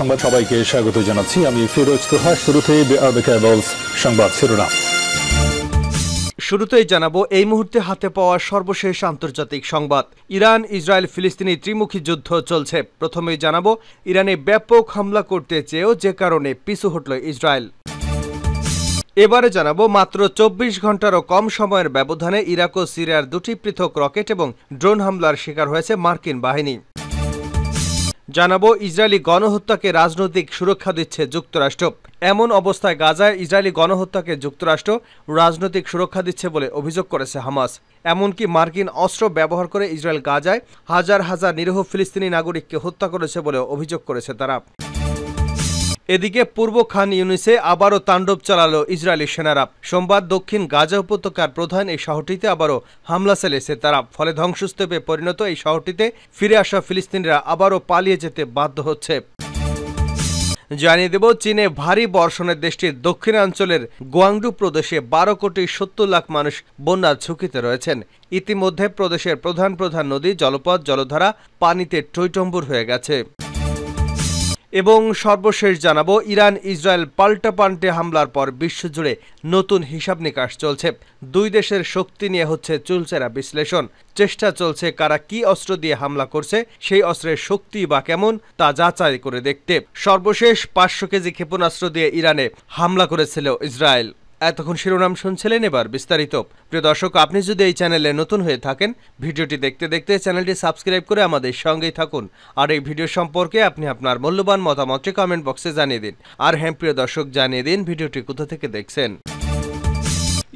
সংবাদ সবাইকে স্বাগত জানাচ্ছি আমি ফিরোজ তোহা শুরুতে সংবাদ শিরোনাম শুরুতেই জানাবো এই মুহূর্তে হাতে পাওয়া সর্বশেষ আন্তর্জাতিক সংবাদ ইরান ইসরায়েল ফিলিস্তিনি ত্রিমুখী যুদ্ধ চলছে প্রথমেই জানাবো ইরানে ব্যাপক হামলা করতে চেয়েও যে কারণে পিছু হটল ইসরায়েল এবারে জানাবো মাত্র চব্বিশ ঘন্টারও কম সময়ের ব্যবধানে ইরাক ও সিরিয়ার দুটি পৃথক রকেট এবং ড্রোন হামলার শিকার হয়েছে মার্কিন বাহিনী জানাবো ইসরায়েলি গণহত্যাকে রাজনৈতিক সুরক্ষা দিচ্ছে যুক্তরাষ্ট্র এমন অবস্থায় গাজায় ইসরায়েলি গণহত্যাকে যুক্তরাষ্ট্র রাজনৈতিক সুরক্ষা দিচ্ছে বলে অভিযোগ করেছে হামাস এমনকি মার্কিন অস্ত্র ব্যবহার করে ইসরায়েল গাজায় হাজার হাজার নিরীহ ফিলিস্তিনি নাগরিককে হত্যা করেছে বলে অভিযোগ করেছে তারা এদিকে পূর্ব খান ইউনিসে আবারও তাণ্ডব চালাল ইসরায়েলি সেনারা সোমবার দক্ষিণ গাজা উপত্যকার প্রধান এই শহরটিতে আবারও হামলা চালিয়েছে তারা ফলে ধ্বংসস্তূপে পরিণত এই শহরটিতে ফিরে আসা ফিলিস্তিনিরা আবারও পালিয়ে যেতে বাধ্য হচ্ছে জানিয়ে দেব চীনে ভারী বর্ষণের দেশটির দক্ষিণাঞ্চলের গোয়াংডু প্রদেশে বারো কোটি সত্তর লাখ মানুষ বন্যার ঝুঁকিতে রয়েছেন ইতিমধ্যে প্রদেশের প্রধান প্রধান নদী জলপথ জলধারা পানিতে টৈটম্বুর হয়ে গেছে এবং সর্বশেষ জানাবো ইরান ইসরায়েল পাল্টা পাল্টে হামলার পর বিশ্বজুড়ে নতুন হিসাব নিকাশ চলছে দুই দেশের শক্তি নিয়ে হচ্ছে চুলচেরা বিশ্লেষণ চেষ্টা চলছে কারা কি অস্ত্র দিয়ে হামলা করছে সেই অস্ত্রের শক্তি বা কেমন তা যাচাই করে দেখতে সর্বশেষ পাঁচশো কেজি ক্ষেপণাস্ত্র দিয়ে ইরানে হামলা করেছিল ইসরায়েল এতক্ষণ শিরোনাম শুনছিলেন এবার বিস্তারিত প্রিয় দর্শক আপনি যদি এই চ্যানেলে নতুন হয়ে থাকেন ভিডিওটি দেখতে দেখতে চ্যানেলটি সাবস্ক্রাইব করে আমাদের সঙ্গেই থাকুন আর এই ভিডিও সম্পর্কে আপনি আপনার মূল্যবান মতামতটি কমেন্ট বক্সে জানিয়ে দিন আর হ্যাঁ প্রিয় দর্শক জানিয়ে দিন ভিডিওটি কোথা থেকে দেখছেন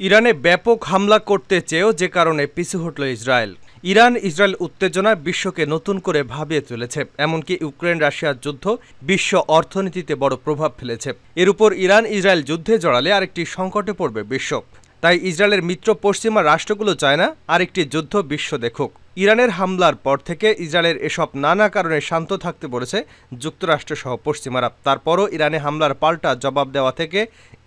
ইরানে ব্যাপক হামলা করতে চেয়েও যে কারণে পিছু হটল ইসরায়েল ইরান ইসরায়েল উত্তেজনায় বিশ্বকে নতুন করে ভাবিয়ে চলেছে এমনকি ইউক্রেন রাশিয়ার যুদ্ধ বিশ্ব অর্থনীতিতে বড় প্রভাব ফেলেছে এর উপর ইরান ইসরায়েল যুদ্ধে জড়ালে আরেকটি সংকটে পড়বে বিশ্ব তাই ইসরায়েলের মিত্র পশ্চিমা রাষ্ট্রগুলো চায় না আরেকটি যুদ্ধ বিশ্ব দেখুক ইরানের হামলার পর থেকে ইসরায়েলের এসব নানা কারণে শান্ত থাকতে বলেছে যুক্তরাষ্ট্রসহ পশ্চিমারা তারপরও ইরানে হামলার পাল্টা জবাব দেওয়া থেকে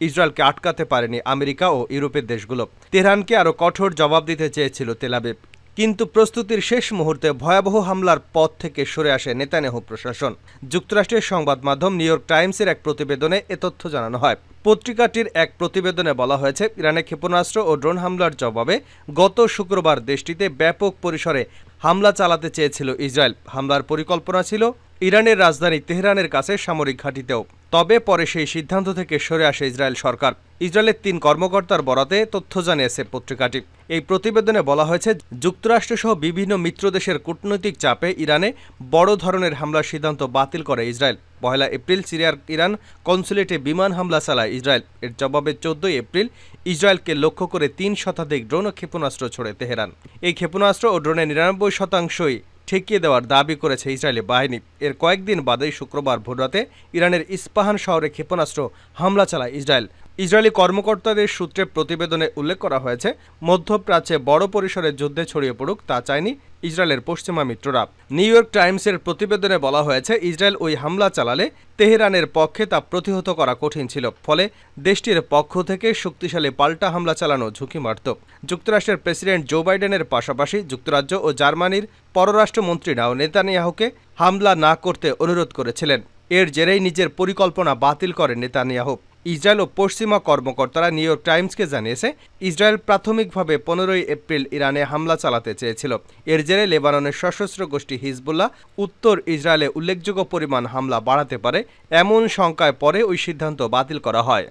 ইসরায়েলকে আটকাতে পারেনি আমেরিকা ও ইউরোপের দেশগুলো তেহরানকে আরও কঠোর জবাব দিতে চেয়েছিল তেলাবেব কিন্তু প্রস্তুতির শেষ মুহূর্তে ভয়াবহ হামলার পথ থেকে সরে আসে নেতানেহু প্রশাসন যুক্তরাষ্ট্রের সংবাদ মাধ্যম নিউ ইয়র্ক টাইমসের এক প্রতিবেদনে এ তথ্য জানানো হয় পত্রিকাটির এক প্রতিবেদনে বলা হয়েছে ইরানে ক্ষেপণাস্ত্র ও ড্রোন হামলার জবাবে গত শুক্রবার দেশটিতে ব্যাপক পরিসরে হামলা চালাতে চেয়েছিল ইসরায়েল হামলার পরিকল্পনা ছিল ইরানের রাজধানী তেহরানের কাছে সামরিক ঘাঁটিতেও তবে পরে সেই সিদ্ধান্ত থেকে সরে আসে ইসরায়েল সরকার ইসরায়েলের তিন কর্মকর্তার বরাতে তথ্য জানিয়েছে পত্রিকাটি এই প্রতিবেদনে বলা হয়েছে যুক্তরাষ্ট্রসহ বিভিন্ন মিত্র দেশের কূটনৈতিক চাপে ইরানে বড় ধরনের হামলার সিদ্ধান্ত বাতিল করে ইসরায়েল পহেলা এপ্রিল সিরিয়ার ইরান কনসুলেটে বিমান হামলা চালায় ইসরায়েল এর জবাবে চোদ্দই এপ্রিল ইসরায়েলকে লক্ষ্য করে তিন শতাধিক ড্রোন ও ক্ষেপণাস্ত্র ছড়ে তেহরান এই ক্ষেপণাস্ত্র ও ড্রোনের নিরানব্বই শতাংশই ঠেকিয়ে দেওয়ার দাবি করেছে ইসরায়েলি বাহিনী এর কয়েকদিন বাদেই শুক্রবার ভোররাতে ইরানের ইস্পাহান শহরে ক্ষেপণাস্ত্র হামলা চালায় ইসরায়েল ইসরায়েলি কর্মকর্তাদের সূত্রে প্রতিবেদনে উল্লেখ করা হয়েছে মধ্যপ্রাচ্যে বড় পরিসরে যুদ্ধে ছড়িয়ে পড়ুক তা চায়নি ইসরায়েলের পশ্চিমা মিত্ররা নিউ ইয়র্ক টাইমসের প্রতিবেদনে বলা হয়েছে ইসরায়েল ওই হামলা চালালে তেহরানের পক্ষে তা প্রতিহত করা কঠিন ছিল ফলে দেশটির পক্ষ থেকে শক্তিশালী পাল্টা হামলা চালানো ঝুঁকি মারত যুক্তরাষ্ট্রের প্রেসিডেন্ট জো বাইডেনের পাশাপাশি যুক্তরাজ্য ও জার্মানির পররাষ্ট্রমন্ত্রীরাও নেতানিয়াহুকে হামলা না করতে অনুরোধ করেছিলেন এর জেরেই নিজের পরিকল্পনা বাতিল করেন নেতানিয়াহু ইসরায়েল ও পশ্চিমা কর্মকর্তারা নিউ ইয়র্ক টাইমসকে জানিয়েছে ইসরায়েল প্রাথমিকভাবে পনেরোই এপ্রিল ইরানে হামলা চালাতে চেয়েছিল এর জেরে লেবাননের সশস্ত্র গোষ্ঠী হিজবুল্লাহ উত্তর ইসরায়েলে উল্লেখযোগ্য পরিমাণ হামলা বাড়াতে পারে এমন শঙ্কায় পরে ওই সিদ্ধান্ত বাতিল করা হয়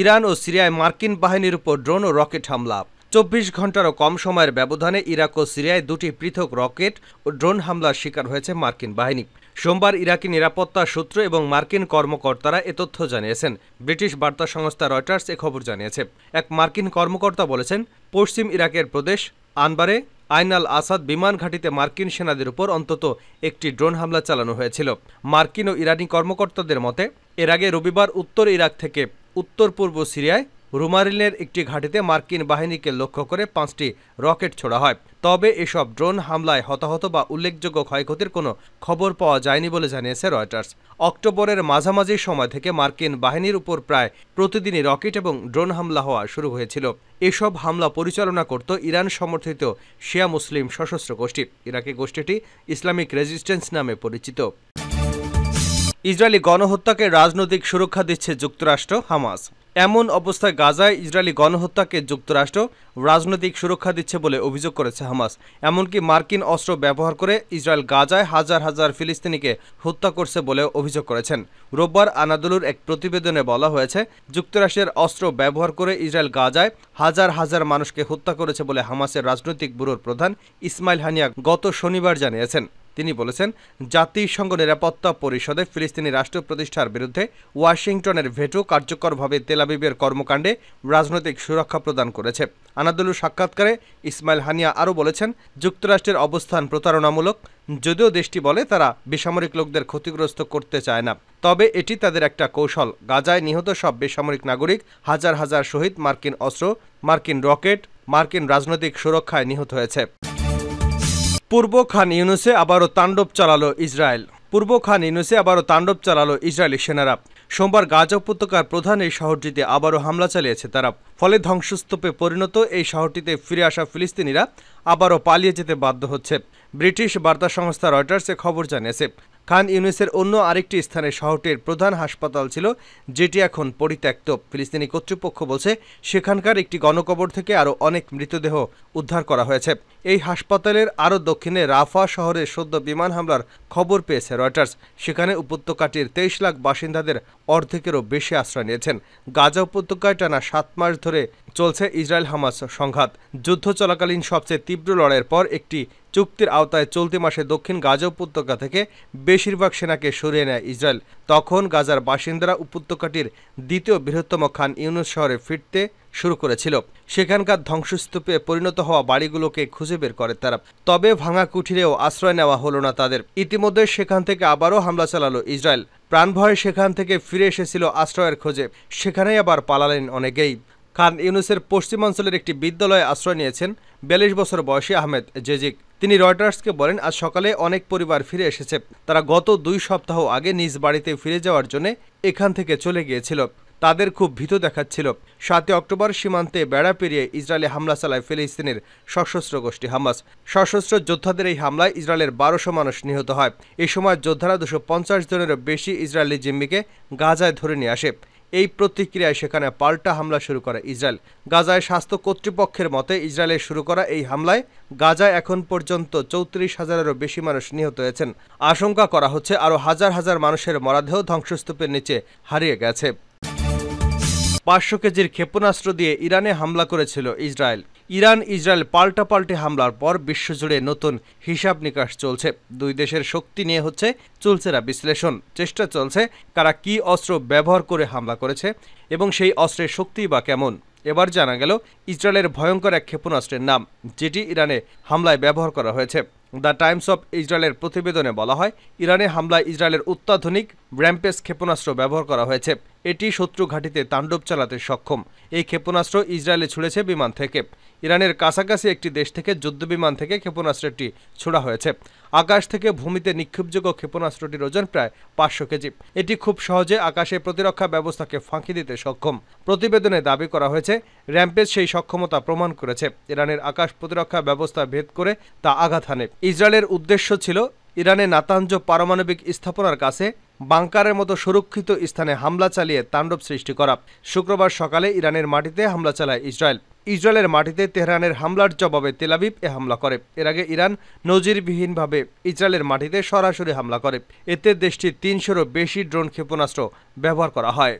ইরান ও সিরিয়ায় মার্কিন বাহিনীর উপর ড্রোন ও রকেট হামলা চব্বিশ ঘন্টারও কম সময়ের ব্যবধানে ইরাক ও সিরিয়ায় দুটি পৃথক রকেট ও ড্রোন হামলার শিকার হয়েছে মার্কিন বাহিনী সোমবার ইরাকি নিরাপত্তা সূত্র এবং মার্কিন কর্মকর্তারা এ তথ্য জানিয়েছেন ব্রিটিশ বার্তা সংস্থা রয়টার্স এ খবর জানিয়েছে এক মার্কিন কর্মকর্তা বলেছেন পশ্চিম ইরাকের প্রদেশ আনবারে আইনাল আসাদ বিমান ঘাঁটিতে মার্কিন সেনাদের উপর অন্তত একটি ড্রোন হামলা চালানো হয়েছিল মার্কিন ও ইরানি কর্মকর্তাদের মতে এর আগে রবিবার উত্তর ইরাক থেকে উত্তর পূর্ব সিরিয়ায় রুমারিনের একটি ঘাঁটিতে মার্কিন বাহিনীকে লক্ষ্য করে পাঁচটি রকেট ছোড়া হয় তবে এসব ড্রোন হামলায় হতাহত বা উল্লেখযোগ্য ক্ষয়ক্ষতির কোনো খবর পাওয়া যায়নি বলে জানিয়েছে রয়টার্স অক্টোবরের মাঝামাঝি সময় থেকে মার্কিন বাহিনীর উপর প্রায় প্রতিদিনই রকেট এবং ড্রোন হামলা হওয়া শুরু হয়েছিল এসব হামলা পরিচালনা করত ইরান সমর্থিত শিয়া মুসলিম সশস্ত্র গোষ্ঠী ইরাকি গোষ্ঠীটি ইসলামিক রেজিস্ট্যান্স নামে পরিচিত ইসরায়েলি গণহত্যাকে রাজনৈতিক সুরক্ষা দিচ্ছে যুক্তরাষ্ট্র হামাস এমন অবস্থায় গাজায় ইসরায়েলি গণহত্যাকে যুক্তরাষ্ট্র রাজনৈতিক সুরক্ষা দিচ্ছে বলে অভিযোগ করেছে হামাস এমনকি মার্কিন অস্ত্র ব্যবহার করে ইসরায়েল গাজায় হাজার হাজার ফিলিস্তিনিকে হত্যা করছে বলে অভিযোগ করেছেন রোববার আনাদুলুর এক প্রতিবেদনে বলা হয়েছে যুক্তরাষ্ট্রের অস্ত্র ব্যবহার করে ইসরায়েল গাজায় হাজার হাজার মানুষকে হত্যা করেছে বলে হামাসের রাজনৈতিক ব্যুরোর প্রধান ইসমাইল হানিয়া গত শনিবার জানিয়েছেন তিনি বলেছেন জাতিসংঘ নিরাপত্তা পরিষদে ফিলিস্তিনি রাষ্ট্র প্রতিষ্ঠার বিরুদ্ধে ওয়াশিংটনের ভেটো কার্যকরভাবে তেলাবিবের কর্মকাণ্ডে রাজনৈতিক সুরক্ষা প্রদান করেছে আনাদুলু সাক্ষাৎকারে ইসমাইল হানিয়া আরও বলেছেন যুক্তরাষ্ট্রের অবস্থান প্রতারণামূলক যদিও দেশটি বলে তারা বেসামরিক লোকদের ক্ষতিগ্রস্ত করতে চায় না তবে এটি তাদের একটা কৌশল গাজায় নিহত সব বেসামরিক নাগরিক হাজার হাজার শহীদ মার্কিন অস্ত্র মার্কিন রকেট মার্কিন রাজনৈতিক সুরক্ষায় নিহত হয়েছে পূর্ব খান ইউনুসে আবারও তাণ্ডব চালালো ইসরায়েল পূর্ব খান ইউনুসে আবারও তাণ্ডব চালালো ইসরায়েলি সেনারা সোমবার গাজা উপত্যকার প্রধান এই শহরটিতে আবারও হামলা চালিয়েছে তারা ফলে ধ্বংসস্তূপে পরিণত এই শহরটিতে ফিরে আসা ফিলিস্তিনিরা আবারও পালিয়ে যেতে বাধ্য হচ্ছে ব্রিটিশ বার্তা সংস্থা রয়টার্স এ খবর জানিয়েছে খান ইউনিসের অন্য আরেকটি স্থানে শহরটির প্রধান হাসপাতাল ছিল যেটি এখন পরিত্যক্ত ফিলিস্তিনি কর্তৃপক্ষ বলছে সেখানকার একটি গণকবর থেকে আরও অনেক মৃতদেহ উদ্ধার করা হয়েছে এই হাসপাতালের আরও দক্ষিণে রাফা শহরে সদ্য বিমান হামলার খবর পেয়েছে রয়টার্স সেখানে উপত্যকাটির তেইশ লাখ বাসিন্দাদের অর্ধেকেরও বেশি আশ্রয় নিয়েছেন গাজা উপত্যকায় টানা সাত মাস ধরে চলছে ইসরায়েল হামাস সংঘাত যুদ্ধ চলাকালীন সবচেয়ে তীব্র লড়াইয়ের পর একটি চুক্তির আওতায় চলতি মাসে দক্ষিণ গাজা উপত্যকা থেকে বেশিরভাগ সেনাকে সরিয়ে নেয় ইসরায়েল তখন গাজার বাসিন্দারা উপত্যকাটির দ্বিতীয় বৃহত্তম খান ইউনুস শহরে ফিরতে শুরু করেছিল সেখানকার ধ্বংসস্তূপে পরিণত হওয়া বাড়িগুলোকে খুঁজে বের করে তারা তবে ভাঙা কুঠিরেও আশ্রয় নেওয়া হলো না তাদের ইতিমধ্যে সেখান থেকে আবারও হামলা চালালো ইসরায়েল প্রাণভয়ে সেখান থেকে ফিরে এসেছিল আশ্রয়ের খোঁজে সেখানেই আবার পালালেন অনেকেই খান ইউনুসের পশ্চিমাঞ্চলের একটি বিদ্যালয়ে আশ্রয় নিয়েছেন বিয়াল্লিশ বছর বয়সী আহমেদ জেজিক তিনি রয়টার্সকে বলেন আজ সকালে অনেক পরিবার ফিরে এসেছে তারা গত দুই সপ্তাহ আগে নিজ বাড়িতে ফিরে যাওয়ার জন্য এখান থেকে চলে গিয়েছিল তাদের খুব ভীত দেখাচ্ছিল সাতই অক্টোবর সীমান্তে বেড়া পেরিয়ে ইসরায়েলে হামলা চালায় ফিলিস্তিনের সশস্ত্র গোষ্ঠী হামাস সশস্ত্র যোদ্ধাদের এই হামলায় ইসরায়েলের বারোশো মানুষ নিহত হয় এই সময় যোদ্ধারা দুশো পঞ্চাশ জনেরও বেশি ইসরায়েলি জিম্মিকে গাজায় ধরে নিয়ে আসে এই প্রতিক্রিয়ায় সেখানে পাল্টা হামলা শুরু করে ইসরায়েল গাজায় স্বাস্থ্য কর্তৃপক্ষের মতে ইসরায়েলের শুরু করা এই হামলায় গাজায় এখন পর্যন্ত চৌত্রিশ হাজারেরও বেশি মানুষ নিহত হয়েছেন আশঙ্কা করা হচ্ছে আরও হাজার হাজার মানুষের মরাদেহ ধ্বংসস্তূপের নিচে হারিয়ে গেছে পাঁচশো কেজির ক্ষেপণাস্ত্র দিয়ে ইরানে হামলা করেছিল ইসরায়েল ইরান ইসরায়েল পাল্টাপাল্টি হামলার পর বিশ্বজুড়ে নতুন হিসাব নিকাশ চলছে দুই দেশের শক্তি নিয়ে হচ্ছে চলছেরা বিশ্লেষণ চেষ্টা চলছে কারা কি অস্ত্র ব্যবহার করে হামলা করেছে এবং সেই অস্ত্রের শক্তি বা কেমন এবার জানা গেল ইসরায়েলের ভয়ঙ্কর এক ক্ষেপণাস্ত্রের নাম যেটি ইরানে হামলায় ব্যবহার করা হয়েছে দ্য টাইমস অফ ইসরায়েলের প্রতিবেদনে বলা হয় ইরানে হামলায় ইসরায়েলের অত্যাধুনিক র্যাম্পেস ক্ষেপণাস্ত্র ব্যবহার করা হয়েছে এটি শত্রু ঘাঁটিতে তাণ্ডব চালাতে সক্ষম এই ক্ষেপণাস্ত্র ইসরায়েলে ছুড়েছে বিমান থেকে ইরানের কাছাকাছি একটি দেশ থেকে যুদ্ধবিমান থেকে ক্ষেপণাস্ত্রটি ছোড়া হয়েছে আকাশ থেকে ভূমিতে নিক্ষেপযোগ্য ক্ষেপণাস্ত্রটির ওজন প্রায় পাঁচশো কেজি এটি খুব সহজে আকাশে প্রতিরক্ষা ব্যবস্থাকে ফাঁকি দিতে সক্ষম প্রতিবেদনে দাবি করা হয়েছে র্যাম্পেজ সেই সক্ষমতা প্রমাণ করেছে ইরানের আকাশ প্রতিরক্ষা ব্যবস্থা ভেদ করে তা আঘাত হানে ইসরায়েলের উদ্দেশ্য ছিল ইরানে নাতাঞ্জ পারমাণবিক স্থাপনার কাছে বাংকারের মতো সুরক্ষিত স্থানে হামলা চালিয়ে তাণ্ডব সৃষ্টি করা শুক্রবার সকালে ইরানের মাটিতে হামলা চালায় ইসরায়েল ইসরায়েলের মাটিতে তেহরানের হামলার জবাবে তেলাবিব এ হামলা করে এর আগে ইরান নজিরবিহীনভাবে ইসরায়েলের মাটিতে সরাসরি হামলা করে এতে দেশটির তিনশোরও বেশি ড্রোন ক্ষেপণাস্ত্র ব্যবহার করা হয়